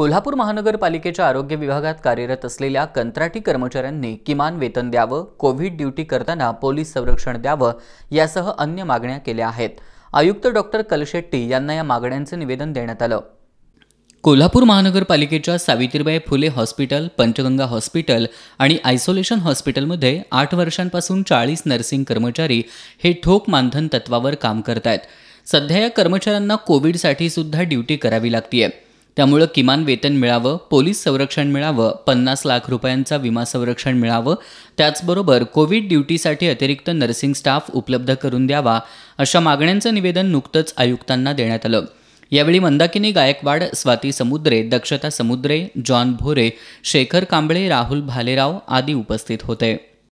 कोल्हापूर महानगरपालिकेच्या आरोग्य विभागात कार्यरत असलेल्या कंत्राटी कर्मचाऱ्यांनी किमान वेतन द्यावं कोविड ड्युटी करताना पोलीस संरक्षण द्यावं यासह अन्य मागण्या केल्या आहेत आयुक्त डॉक्टर कलशेट्टी यांना या मागण्यांचं निवेदन देण्यात आलं कोल्हापूर महानगरपालिकेच्या सावित्रीबाई फुले हॉस्पिटल पंचगंगा हॉस्पिटल आणि आयसोलेशन हॉस्पिटलमध्ये आठ वर्षांपासून चाळीस नर्सिंग कर्मचारी हे ठोक मानधन तत्वावर काम करत आहेत सध्या या कर्मचाऱ्यांना कोविडसाठी सुद्धा ड्युटी करावी लागते आहे त्यामुळं किमान वेतन मिळावं पोलीस संरक्षण मिळावं पन्नास लाख रुपयांचा विमा संरक्षण मिळावं त्याचबरोबर कोविड ड्युटीसाठी अतिरिक्त नर्सिंग स्टाफ उपलब्ध करून द्यावा अशा मागण्यांचं निवेदन नुकतंच आयुक्तांना देण्यात आलं यावेळी मंदाकिनी गायकवाड स्वाती समुद्रे दक्षता समुद्रे जॉन भोरे शेखर कांबळे राहुल भालेराव आदी उपस्थित होते